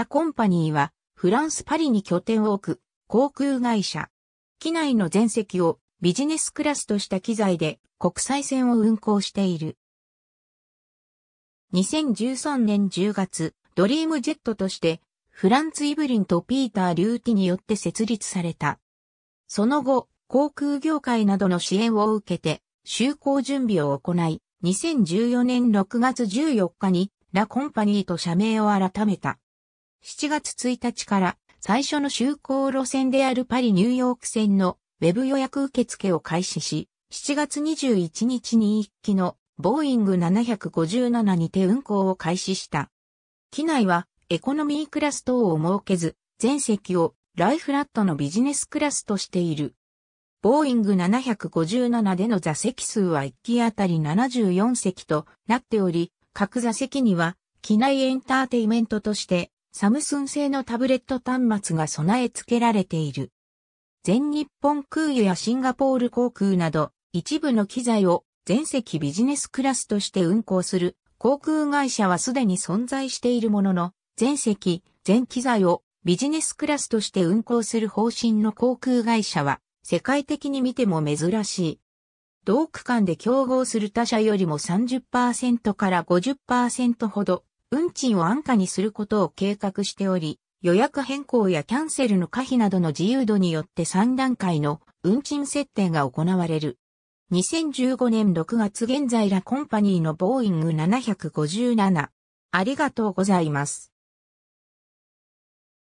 ラコンパニーは、フランス・パリに拠点を置く航空会社。機内の全席をビジネスクラスとした機材で国際線を運航している。2013年10月、ドリームジェットとして、フランツ・イブリンとピーター・リューティによって設立された。その後、航空業界などの支援を受けて、就航準備を行い、2014年6月14日に、ラ・コンパニーと社名を改めた。7月1日から最初の就航路線であるパリ・ニューヨーク線のウェブ予約受付を開始し、7月21日に1機のボーイング757にて運行を開始した。機内はエコノミークラス等を設けず、全席をライフラットのビジネスクラスとしている。ボーイング757での座席数は1機あたり74席となっており、各座席には機内エンターテイメントとしてサムスン製のタブレット端末が備え付けられている。全日本空輸やシンガポール航空など、一部の機材を全席ビジネスクラスとして運航する航空会社はすでに存在しているものの、全席、全機材をビジネスクラスとして運航する方針の航空会社は、世界的に見ても珍しい。同区間で競合する他社よりも30%から50%ほど運賃を安価にすることを計画しており、予約変更やキャンセルの可否などの自由度によって3段階の運賃設定が行われる。2015年6月現在ラコンパニーのボーイング757。ありがとうございます。